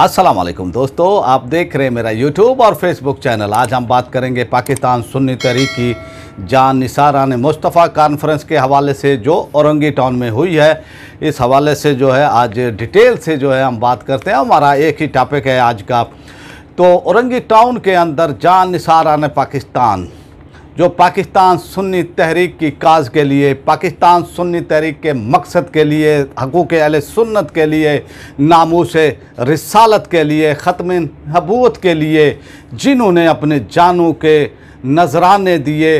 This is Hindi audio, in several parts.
असलम दोस्तों आप देख रहे हैं मेरा यूट्यूब और फेसबुक चैनल आज हम बात करेंगे पाकिस्तान सुन्नी तहरीक की जान निसारान मुस्तफ़ा कॉन्फ्रेंस के हवाले से जो औरंगी टाउन में हुई है इस हवाले से जो है आज डिटेल से जो है हम बात करते हैं हमारा एक ही टॉपिक है आज का तो औरंगी टाउन के अंदर जान निसारान पाकिस्तान जो पाकिस्तान सुन्नी तहरीक की काज के लिए पाकिस्तान सुन्नी तहरीक के मकसद के लिए हकूक़ अल सुन्नत के लिए नामोश रिसालत के लिए ख़त्म हबूत के लिए जिन्होंने अपने जानों के नजराने दिए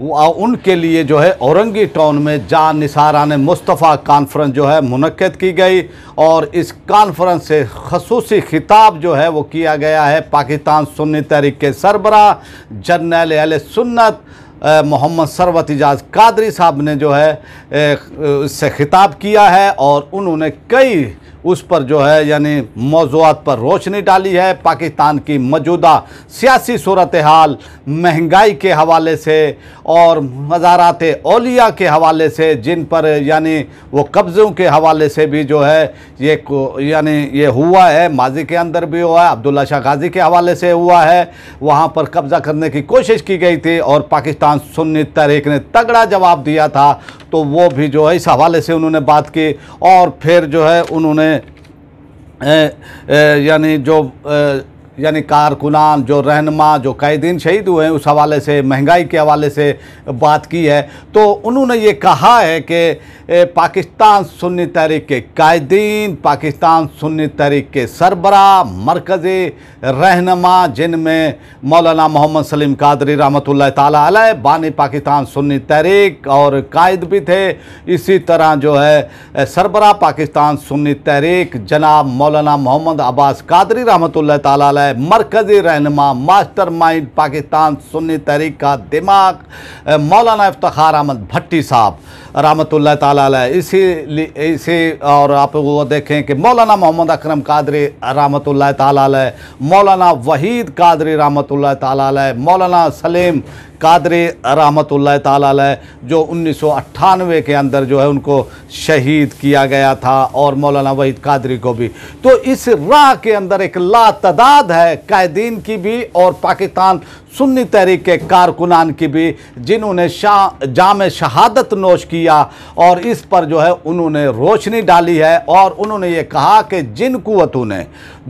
उनके लिए जो है औरंगी टाउन में जान निसारान मुस्तफ़ा कॉन्फ्रेंस जो है मनद की गई और इस कॉन्फ्रेंस से खसूस खिताब जो है वो किया गया है पाकिस्तान सुन्नी तहरीक के सरबरा जनरल अल सुन्नत मोहम्मद सरवत एजाज कादरी साहब ने जो है इससे खिताब किया है और उन्होंने कई उस पर जो है यानी मौजूद पर रोशनी डाली है पाकिस्तान की मौजूदा सियासी सूरत हाल महंगाई के हवाले से और मज़ारात ओलिया के हवाले से जिन पर यानी वो कब्ज़ों के हवाले से भी जो है ये यानी ये हुआ है माजी के अंदर भी हुआ है अब्दुल्ला शाह गाजी के हवाले से हुआ है वहाँ पर कब्ज़ा करने की कोशिश की गई थी और पाकिस्तान सुन्नी तहरीक ने तगड़ा जवाब दिया था तो वो भी जो है इस हवाले से उन्होंने बात की और फिर जो है उन्होंने यानी जो यानी कारकुनान जो रहनमा जो कैदीन शहीद हुए हैं उस हवाले से महंगाई के हवाले से बात की है तो उन्होंने ये कहा है कि पाकिस्तान सुन्नी तहरीक के कायदीन पाकिस्तान सुन्नी तहरीक के सरबरा मरकज़ी रहनमा जिनमें मौलाना मोहम्मद सलीम कादरी रहमत ताली बानी पाकिस्तान सुन्नी तहरीक और कायद भी थे इसी तरह जो है सरबरा पाकिस्तान सुन्नी तहरीक जनाब मौलाना मोहम्मद अब्बास कादरी रहमत ताली मरकज़ी रहनमा मास्टर माइंड पाकिस्तान सुन्नी तहरीक का दिमाग मौलाना इफ्तार अहमद भट्टी साहब रहमत ताली आला है इसी इसी और आप वो देखें कि मौलाना मोहम्मद अकरम कादरी रामत ताल मौलाना वहीद कादरी रामत ताल मौलाना सलीम कादर रहमत ताल जो उन्नीस के अंदर जो है उनको शहीद किया गया था और मौलाना वहीद कादरी को भी तो इस राह के अंदर एक लातदाद है कायदीन की भी और पाकिस्तान सुन्नी तहरीक के कारकुनान की भी जिन्होंने शाह जाम शहादत नोश किया और इस पर जो है उन्होंने रोशनी डाली है और उन्होंने ये कहा कि जिन कुतों ने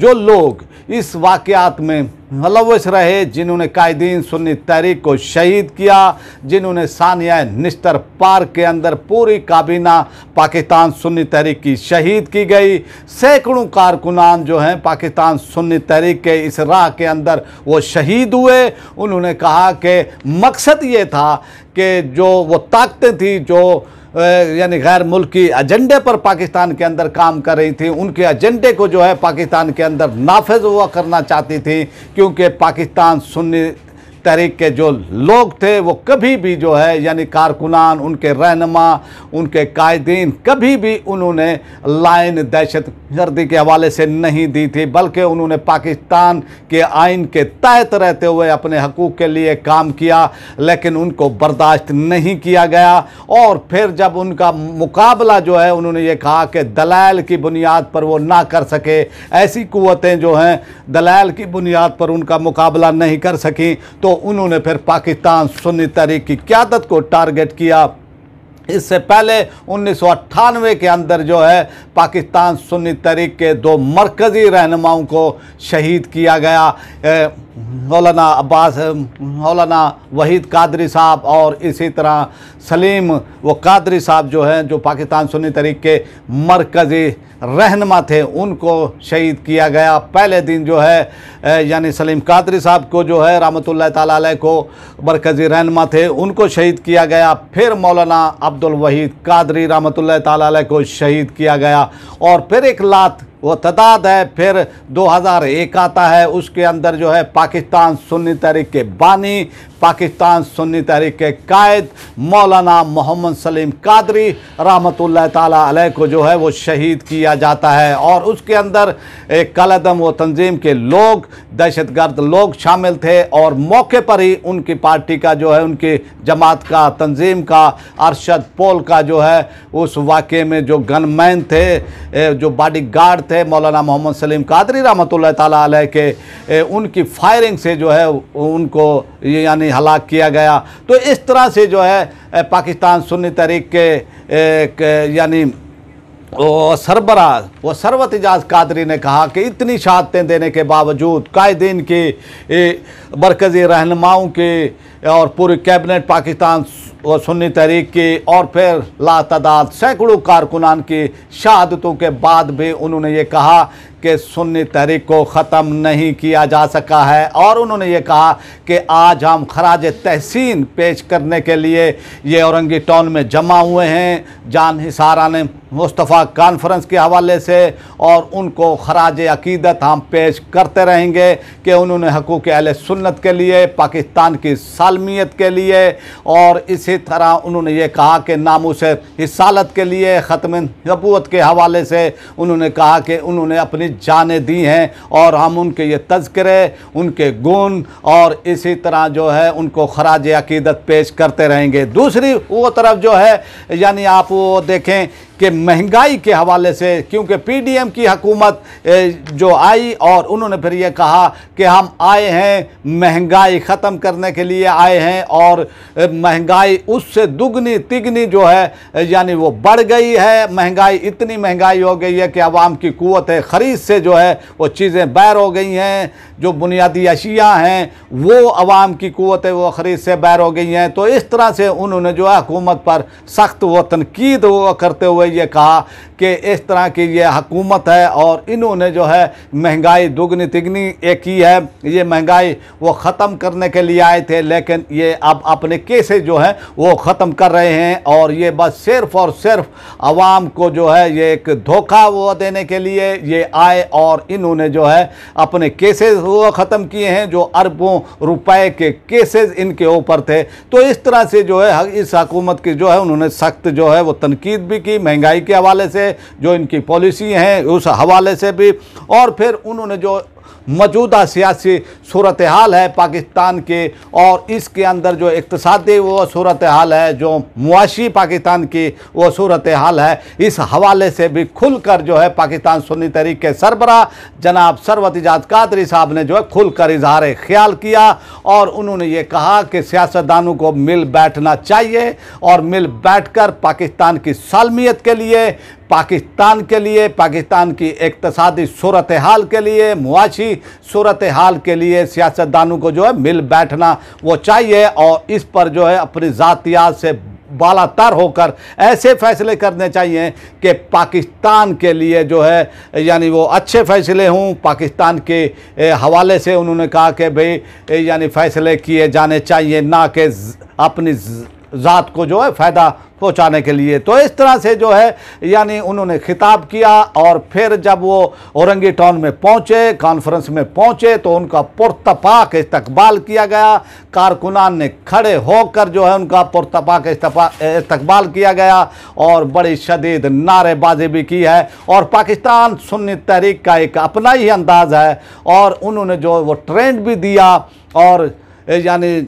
जो लोग इस वाक़ात में मुलवस रहे जिन्होंने कायदीन सुन्नी तहरीक को शहीद किया जिन्होंने सानिया निस्तर पार्क के अंदर पूरी काबीना पाकिस्तान सुन्नी तहरीक की शहीद की गई सैकड़ों कारकुनान जो हैं पाकिस्तान सुन्नी तहरीक के इस राह के अंदर वो शहीद हुए उन्होंने कहा कि मकसद ये था कि जो वो ताकतें थी जो यानी गैर मुल्क की एजेंडे पर पाकिस्तान के अंदर काम कर रही थी उनके एजेंडे को जो है पाकिस्तान के अंदर नाफज हुआ करना चाहती थी क्योंकि पाकिस्तान सुन्नी तहरीक के जो लोग थे वो कभी भी जो है यानी कारकुनान उनके रहनमा उनके कायदीन कभी भी उन्होंने लाइन दहशत गर्दी के हवाले से नहीं दी थी बल्कि उन्होंने पाकिस्तान के आइन के तहत रहते हुए अपने हकूक़ के लिए काम किया लेकिन उनको बर्दाश्त नहीं किया गया और फिर जब उनका मुकाबला जो है उन्होंने ये कहा कि दलाल की बुनियाद पर वो ना कर सके ऐसी कुतें जो हैं दलाल की बुनियाद पर उनका मुकाबला नहीं कर सकें तो उन्होंने फिर पाकिस्तान सुन्नी तहरीक की क्यादत को टारगेट किया इससे पहले उन्नीस के अंदर जो है पाकिस्तान सुन्नी तहरीक के दो मरकज़ी रहनुमाओं को शहीद किया गया मौलाना अब्बास मौलाना वहीद कादरी साहब और इसी तरह सलीम व कादरी साहब जो हैं जो पाकिस्तान सुन्नी तहरीक के मरकज़ी रहनमा थे उनको शहीद किया गया पहले दिन जो है यानी सलीम कादरी साहब को जो है रामतुल्ला ताल को मरकज़ी रहनमा थे उनको शहीद किया गया फिर मौलाना अब्दुल वहीद कादरी रामतुल्ला ताल को शहीद किया गया और फिर एक लात वो तदाद है फिर 2001 आता है उसके अंदर जो है पाकिस्तान सुन्नी तहरीक के बानी पाकिस्तान सुन्नी तहरीक के कायद मौलाना मोहम्मद सलीम कादरी रहमत ताली को जो है वो शहीद किया जाता है और उसके अंदर एक कलदम व तंजीम के लोग दहशत गर्द लोग शामिल थे और मौके पर ही उनकी पार्टी का जो है उनकी जमात का तंजीम का अरशद पोल का जो है उस वाक़े में जो गनमैन थे जो बॉडी गार्ड थे थे मौलाना मोहम्मद सलीम कादरी रहमत ताल के उनकी फायरिंग से जो है उनको यानी हलाक किया गया तो इस तरह से जो है पाकिस्तान सुन्नी तहरीक के यानी सरबरा वो सरवत एजाज कादरी ने कहा कि इतनी शहादतें देने के बावजूद कायदीन की मरकज़ी रहनुमाओं की और पूरी कैबिनेट पाकिस्तान और सुन्नी तहरीक की और फिर तदाद सैकड़ों कारकुनान की शहादतों के बाद भी उन्होंने ये कहा कि सुन्नी तहरीक को ख़त्म नहीं किया जा सका है और उन्होंने ये कहा कि आज हम खराज तहसीन पेश करने के लिए ये औरंगी टाउन में जमा हुए हैं जान हिसारा ने मुस्तफ़ा कॉन्फ्रेंस के हवाले से और उनको खराज अकीदत हम पेश करते रहेंगे कि उन्होंने हकूक़ अहल सुन्नत के लिए पाकिस्तान की सालमियत के लिए और इसी इसी तरह उन्होंने ये कहा कि नामूस हिसालत के लिए ख़त्म नबूत के हवाले से उन्होंने कहा कि उन्होंने अपनी जानें दी हैं और हम उनके ये तस्करे उनके गुण और इसी तरह जो है उनको खराज अकीदत पेश करते रहेंगे दूसरी वो तरफ जो है यानी आप वो देखें कि महंगाई के हवाले से क्योंकि पीडीएम की हकूमत जो आई और उन्होंने फिर ये कहा कि हम आए हैं महंगाई ख़त्म करने के लिए आए हैं और महंगाई उससे दुगनी तिगनी जो है यानी वो बढ़ गई है महंगाई इतनी महंगाई हो गई है कि आवाम की क़वत ख़रीद से जो है वो चीज़ें बैर हो गई हैं जो बुनियादी अशिया हैं वो आवाम की क़वत वो ख़रीद से बैर हो गई हैं तो इस तरह से उन्होंने जो है हकूमत पर सख्त व तनकीद करते हुए हुए ये कहा कि इस तरह की ये हकूमत है और इन्होंने जो है महंगाई दुगनी तिगनी एक की है ये महंगाई वो ख़त्म करने के लिए आए थे लेकिन ये अब अपने केसेज जो हैं वो ख़त्म कर रहे हैं और ये बस सिर्फ़ और सिर्फ आवाम को जो है ये एक धोखा वो देने के लिए ये आए और इन्होंने जो है अपने केसेज वो ख़त्म किए हैं जो अरबों रुपए के केसेज इनके ऊपर थे तो इस तरह से जो है इस हकूमत की जो है उन्होंने सख्त जो है वो तनकीद भी की महंगाई के हवाले से जो इनकी पॉलिसी हैं उस हवाले से भी और फिर उन्होंने जो मौजूदा सियासी सूरत हाल है पाकिस्तान के और इसके अंदर जो इकतसादी वो सूरत हाल है जो मुआशी पाकिस्तान की वो सूरत हाल है इस हवाले से भी खुल कर जो है पाकिस्तान सुन्नी तहरीक के सरबरा जनाब सरवत इजाज कादरी साहब ने जो है खुल कर इजहार ख्याल किया और उन्होंने ये कहा कि सियासतदानों को मिल बैठना चाहिए और मिल बैठकर पाकिस्तान की सालमियत के लिए पाकिस्तान के लिए पाकिस्तान की इकतसादी सूरत हाल के लिए मुआशी सूरत हाल के लिए सियासतदानों को जो है मिल बैठना वो चाहिए और इस पर जो है अपनी ज़ातियात से बालातर होकर ऐसे फैसले करने चाहिए कि पाकिस्तान के लिए जो है यानी वो अच्छे फैसले हों पाकिस्तान के हवाले से उन्होंने कहा कि भाई यानी फ़ैसले किए जाने चाहिए ना कि अपनी ज़ात को जो है फ़ायदा पहुंचाने के लिए तो इस तरह से जो है यानी उन्होंने खिताब किया और फिर जब वो औरंगी टाउन में पहुंचे कॉन्फ्रेंस में पहुंचे तो उनका पुरतपाक इस्तकबाल किया गया कारकुनान ने खड़े होकर जो है उनका पुरतपाक इस्तकबाल किया गया और बड़ी शदीद नारेबाजी भी की है और पाकिस्तान सुन्नी तहरीक का एक अपना ही अंदाज़ है और उन्होंने जो वो ट्रेंड भी दिया और यानी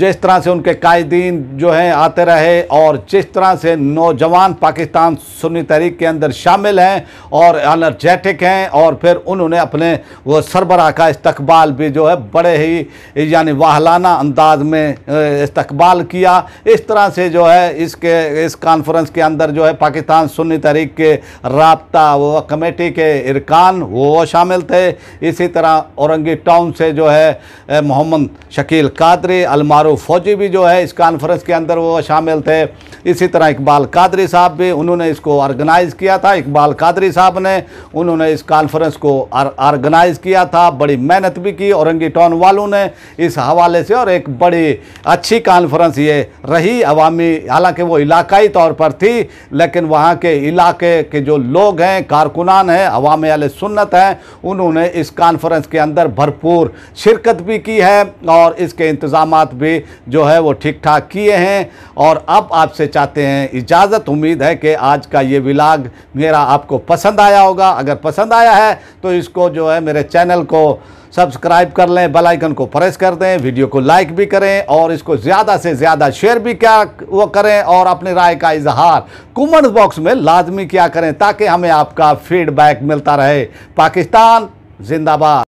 जिस तरह से उनके कायदीन जो हैं आते रहे और जिस तरह से नौजवान पाकिस्तान सुन्नी तहरीक के अंदर शामिल हैं और अनर्जेटिक हैं और फिर उन्होंने अपने वो सरबरा का इस्तबाल भी जो है बड़े ही यानी वाहलाना अंदाज में इस्तबाल किया इस तरह से जो है इसके इस कॉन्फ्रेंस के अंदर जो है पाकिस्तान सुन्नी तहरीक के रबता व कमेटी के इरकान वो शामिल थे इसी तरह औरंगी टाउन से जो है मोहम्मद शकील कादरी अलमा मारूफ फौजी भी जो है इस कॉन्फ्रेंस के अंदर वो शामिल थे इसी तरह इकबाल कादरी साहब भी उन्होंने इसको ऑर्गेनाइज़ किया था इकबाल कादरी साहब ने उन्होंने इस कॉन्फ्रेंस को ऑर्गेनाइज़ किया था बड़ी मेहनत भी की औरंगी टाउन वालों ने इस हवाले से और एक बड़ी अच्छी कॉन्फ्रेंस ये रही अवामी हालांकि वो इलाकाई तौर पर थी लेकिन वहाँ के इलाके के जो लोग हैं कारकुनान हैं अवाम आल सुन्नत हैं उन्होंने इस कॉन्फ्रेंस के अंदर भरपूर शिरकत भी की है और इसके इंतज़ाम भी भी जो है वो ठीक ठाक किए हैं और अब आपसे चाहते हैं इजाज़त उम्मीद है कि आज का ये विलाग मेरा आपको पसंद आया होगा अगर पसंद आया है तो इसको जो है मेरे चैनल को सब्सक्राइब कर लें बेल आइकन को प्रेस कर दें वीडियो को लाइक भी करें और इसको ज़्यादा से ज़्यादा शेयर भी क्या वो करें और अपनी राय का इजहार कमेंट बॉक्स में लाजमी किया करें ताकि हमें आपका फीडबैक मिलता रहे पाकिस्तान जिंदाबाद